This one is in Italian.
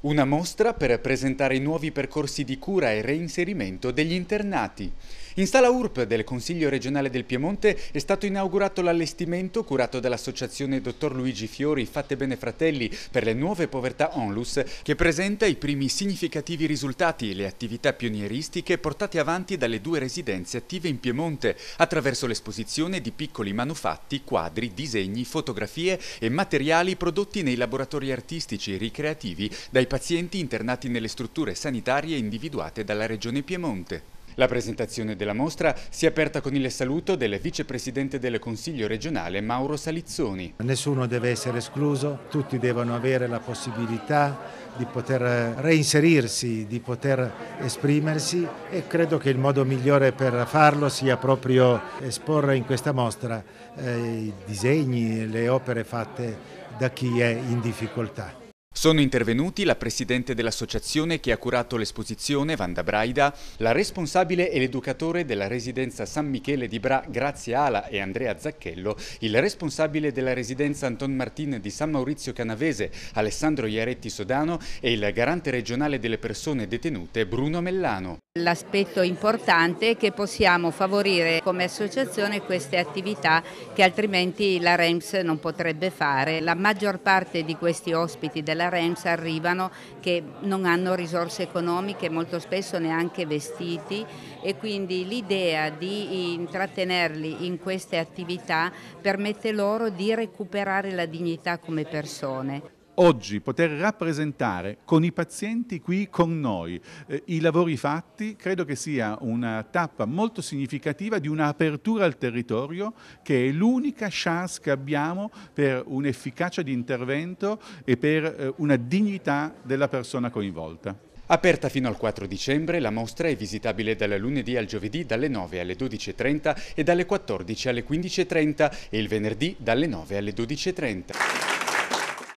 Una mostra per presentare i nuovi percorsi di cura e reinserimento degli internati. In sala URP del Consiglio regionale del Piemonte è stato inaugurato l'allestimento curato dall'associazione Dottor Luigi Fiori Fatte Bene Fratelli per le nuove povertà onlus che presenta i primi significativi risultati e le attività pionieristiche portate avanti dalle due residenze attive in Piemonte attraverso l'esposizione di piccoli manufatti, quadri, disegni, fotografie e materiali prodotti nei laboratori artistici e ricreativi dai pazienti internati nelle strutture sanitarie individuate dalla Regione Piemonte. La presentazione della mostra si è aperta con il saluto del vicepresidente del Consiglio regionale Mauro Salizzoni. Nessuno deve essere escluso, tutti devono avere la possibilità di poter reinserirsi, di poter esprimersi e credo che il modo migliore per farlo sia proprio esporre in questa mostra eh, i disegni, le opere fatte da chi è in difficoltà. Sono intervenuti la presidente dell'associazione che ha curato l'esposizione, Vanda Braida, la responsabile e l'educatore della residenza San Michele di Bra, Grazia Ala e Andrea Zacchello, il responsabile della residenza Anton Martin di San Maurizio Canavese, Alessandro Iaretti Sodano e il garante regionale delle persone detenute, Bruno Mellano. L'aspetto importante è che possiamo favorire come associazione queste attività che altrimenti la REMS non potrebbe fare. La maggior parte di questi ospiti della REMS arrivano che non hanno risorse economiche, molto spesso neanche vestiti e quindi l'idea di intrattenerli in queste attività permette loro di recuperare la dignità come persone oggi poter rappresentare con i pazienti qui con noi eh, i lavori fatti credo che sia una tappa molto significativa di un'apertura al territorio che è l'unica chance che abbiamo per un'efficacia di intervento e per eh, una dignità della persona coinvolta. Aperta fino al 4 dicembre, la mostra è visitabile dal lunedì al giovedì dalle 9 alle 12.30 e dalle 14 alle 15.30 e il venerdì dalle 9 alle 12.30.